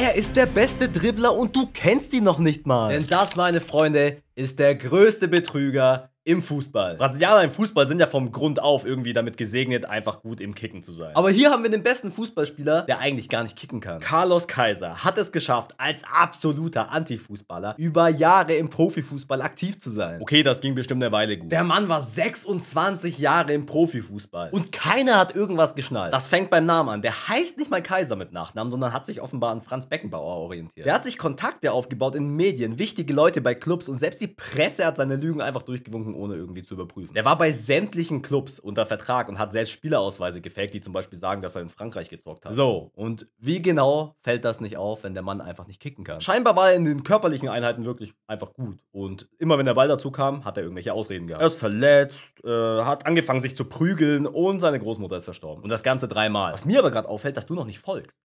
Er ist der beste Dribbler und du kennst ihn noch nicht mal. Denn das, meine Freunde, ist der größte Betrüger, im Fußball. Brasilianer im Fußball sind ja vom Grund auf irgendwie damit gesegnet, einfach gut im Kicken zu sein. Aber hier haben wir den besten Fußballspieler, der eigentlich gar nicht kicken kann. Carlos Kaiser hat es geschafft, als absoluter Antifußballer über Jahre im Profifußball aktiv zu sein. Okay, das ging bestimmt eine Weile gut. Der Mann war 26 Jahre im Profifußball und keiner hat irgendwas geschnallt. Das fängt beim Namen an. Der heißt nicht mal Kaiser mit Nachnamen, sondern hat sich offenbar an Franz Beckenbauer orientiert. Der hat sich Kontakte aufgebaut in Medien, wichtige Leute bei Clubs und selbst die Presse hat seine Lügen einfach durchgewunken ohne irgendwie zu überprüfen. Er war bei sämtlichen Clubs unter Vertrag und hat selbst Spielerausweise gefaked, die zum Beispiel sagen, dass er in Frankreich gezockt hat. So, und wie genau fällt das nicht auf, wenn der Mann einfach nicht kicken kann? Scheinbar war er in den körperlichen Einheiten wirklich einfach gut. Und immer wenn der Ball dazu kam, hat er irgendwelche Ausreden gehabt. Er ist verletzt, äh, hat angefangen sich zu prügeln und seine Großmutter ist verstorben. Und das Ganze dreimal. Was mir aber gerade auffällt, dass du noch nicht folgst.